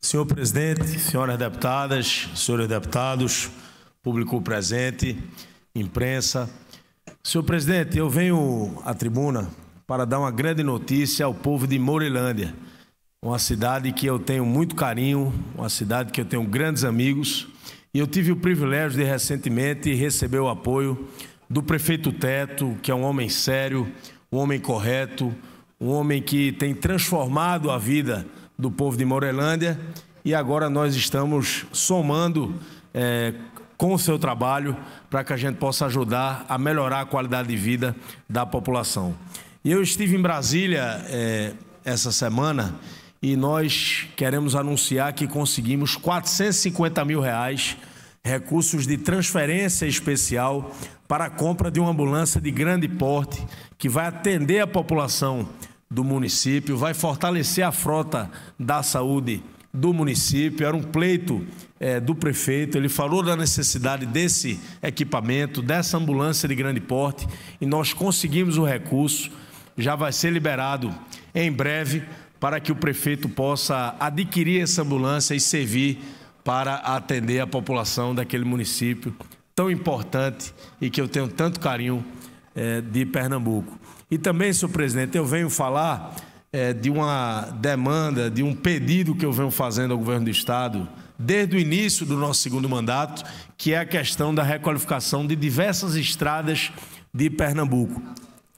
Senhor presidente, senhoras deputadas, senhores deputados, público presente, imprensa. Senhor presidente, eu venho à tribuna para dar uma grande notícia ao povo de Morelândia, uma cidade que eu tenho muito carinho, uma cidade que eu tenho grandes amigos. E eu tive o privilégio de recentemente receber o apoio do prefeito Teto, que é um homem sério, um homem correto, um homem que tem transformado a vida do povo de Morelândia e agora nós estamos somando é, com o seu trabalho para que a gente possa ajudar a melhorar a qualidade de vida da população. E eu estive em Brasília é, essa semana e nós queremos anunciar que conseguimos 450 mil reais, recursos de transferência especial para a compra de uma ambulância de grande porte que vai atender a população do município, vai fortalecer a frota da saúde do município. Era um pleito é, do prefeito, ele falou da necessidade desse equipamento, dessa ambulância de grande porte, e nós conseguimos o recurso, já vai ser liberado em breve para que o prefeito possa adquirir essa ambulância e servir para atender a população daquele município tão importante e que eu tenho tanto carinho é, de Pernambuco. E também, senhor presidente, eu venho falar é, de uma demanda, de um pedido que eu venho fazendo ao governo do Estado desde o início do nosso segundo mandato, que é a questão da requalificação de diversas estradas de Pernambuco.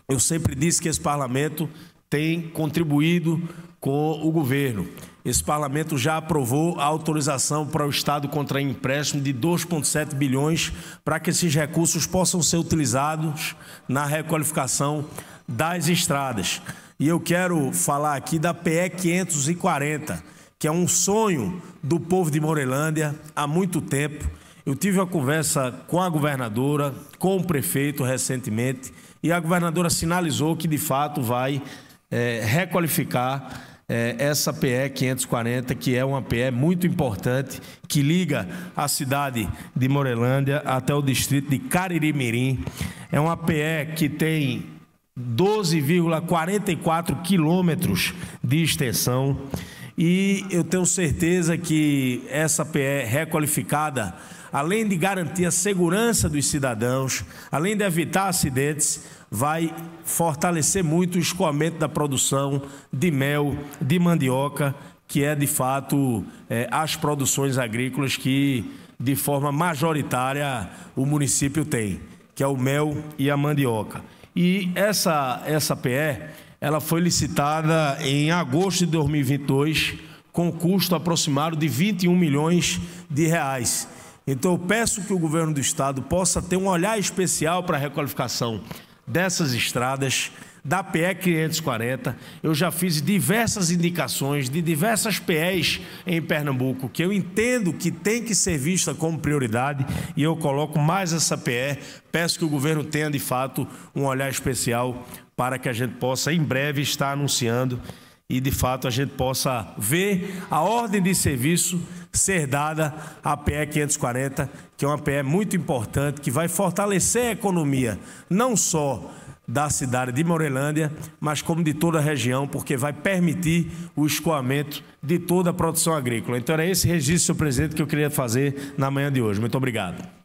Eu sempre disse que esse parlamento tem contribuído com o governo. Esse parlamento já aprovou a autorização para o Estado contra empréstimo de 2,7 bilhões para que esses recursos possam ser utilizados na requalificação das estradas. E eu quero falar aqui da PE 540, que é um sonho do povo de Morelândia há muito tempo. Eu tive uma conversa com a governadora, com o prefeito recentemente, e a governadora sinalizou que de fato vai é, requalificar é, essa PE 540, que é uma PE muito importante, que liga a cidade de Morelândia até o distrito de Cariri-Mirim. É uma PE que tem 12,44 quilômetros de extensão. E eu tenho certeza que essa PE requalificada além de garantir a segurança dos cidadãos, além de evitar acidentes, vai fortalecer muito o escoamento da produção de mel, de mandioca, que é de fato é, as produções agrícolas que de forma majoritária o município tem, que é o mel e a mandioca. E essa essa PE, ela foi licitada em agosto de 2022 com custo aproximado de 21 milhões de reais então eu peço que o governo do estado possa ter um olhar especial para a requalificação dessas estradas da PE 540. Eu já fiz diversas indicações de diversas PEs em Pernambuco que eu entendo que tem que ser vista como prioridade e eu coloco mais essa PE. Peço que o governo tenha de fato um olhar especial para que a gente possa em breve estar anunciando e de fato a gente possa ver a ordem de serviço ser dada a PE 540, que é uma PE muito importante, que vai fortalecer a economia, não só da cidade de Morelândia, mas como de toda a região, porque vai permitir o escoamento de toda a produção agrícola. Então era esse registro, senhor presidente, que eu queria fazer na manhã de hoje. Muito obrigado.